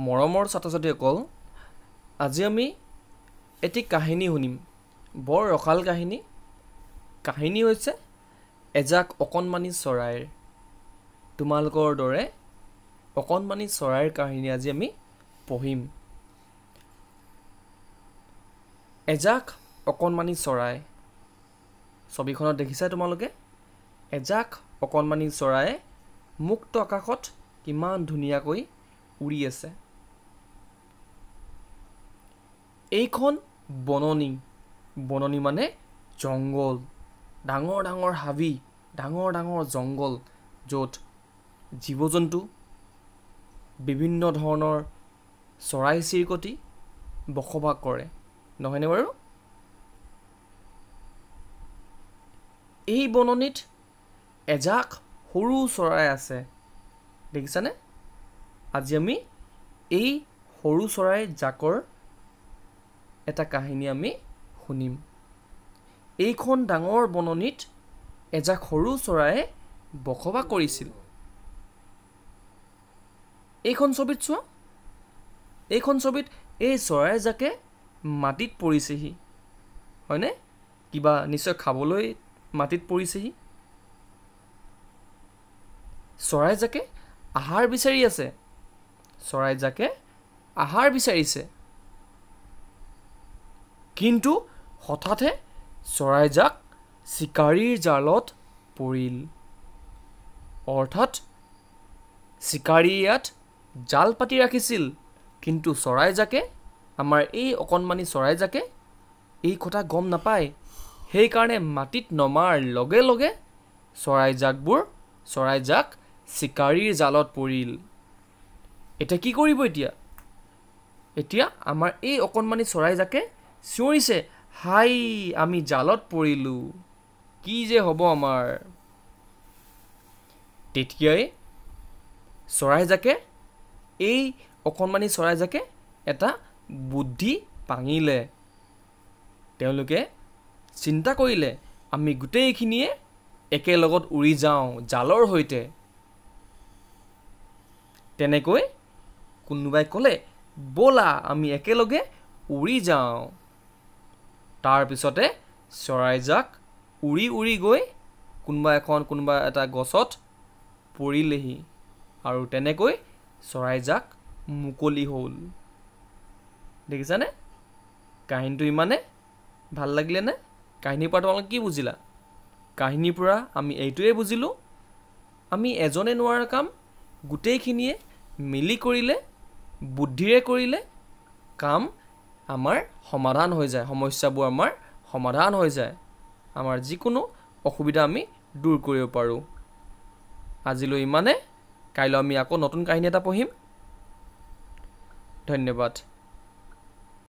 মৰমৰ ছাত্ৰ ছাত্ৰীসকল আজি আমি এটি কাহিনী শুনিম বৰ ৰসাল কাহিনী কাহিনী হৈছে এজাক অকণমানি চৰাইৰ তোমালোকৰ দৰে অকণমানি চৰাইৰ কাহিনী আজি আমি পঢ়িম এজাক অকণমানি চৰাই ছবিখনত দেখিছাই তোমালোকে এজাক অকণমানি চৰায়ে মুক্ত আকাশত কিমান ধুনীয়াকৈ উৰি আছে এইখন বননি বননি মানে জংগল ডাঙৰ ডাঙৰ হাবি ডাঙৰ ডাঙৰ জংগল য'ত জীৱ জন্তু বিভিন্ন ধৰণৰ চৰাই চিৰিকটি বসবাস কৰে নহয়নে বাৰু এই বননিত এজাক সৰু চৰাই আছে দেখিছানে আজি আমি এই সৰু চৰাই জাকৰ এটা কাহিনী আমি শুনিম এইখন ডাঙৰ বননিত এজাক সৰু চৰাই বসবাস কৰিছিল এইখন ছবিত চোৱা এইখন ছবিত এই চৰাইজাকে মাটিত পৰিছেহি হয়নে কিবা নিশ্চয় খাবলৈ মাটিত পৰিছেহি চৰাইজাকে আহাৰ বিচাৰি আছে চৰাইজাকে আহাৰ বিচাৰিছে কিন্তু হঠাতে চৰাইজাক চিকাৰীৰ জালত পৰিল অৰ্থাৎ চিকাৰী ইয়াত জাল পাতি ৰাখিছিল কিন্তু চৰাইজাকে আমাৰ এই অকণমানি চৰাইজাকে এই কথা গম নাপায় সেইকাৰণে মাটিত নমাৰ লগে লগে চৰাইজাকবোৰ চৰাইজাক চিকাৰীৰ জালত পৰিল এতিয়া কি কৰিব এতিয়া এতিয়া আমাৰ এই অকণমানি চৰাইজাকে চিঞৰিছে হাই আমি জালত পৰিলোঁ কি যে হ'ব আমাৰ তেতিয়াই চৰাইজাকে এই অকণমানি চৰাইজাকে এটা বুদ্ধি পাঙিলে তেওঁলোকে চিন্তা কৰিলে আমি গোটেইখিনিয়ে একেলগত উৰি যাওঁ জালৰ সৈতে তেনেকৈ কোনোবাই ক'লে ব'লা আমি একেলগে উৰি যাওঁ তাৰপিছতে চৰাইজাক উৰি উৰি গৈ কোনোবা এখন কোনোবা এটা গছত পৰিলেহি আৰু তেনেকৈ চৰাইজাক মুকলি হ'ল দেখিছানে কাহিনীটো ইমানে ভাল লাগিলেনে কাহিনীৰ পৰা তোমালোকে কি বুজিলা কাহিনীৰ পৰা আমি এইটোৱে বুজিলোঁ আমি এজনে নোৱাৰা কাম গোটেইখিনিয়ে মিলি কৰিলে বুদ্ধিৰে কৰিলে কাম আমাৰ সমাধান হৈ যায় সমস্যাবোৰ আমাৰ সমাধান হৈ যায় আমাৰ যিকোনো অসুবিধা আমি দূৰ কৰিব পাৰোঁ আজিলৈ ইমানে কাইলৈ আমি আকৌ নতুন কাহিনী এটা পঢ়িম ধন্যবাদ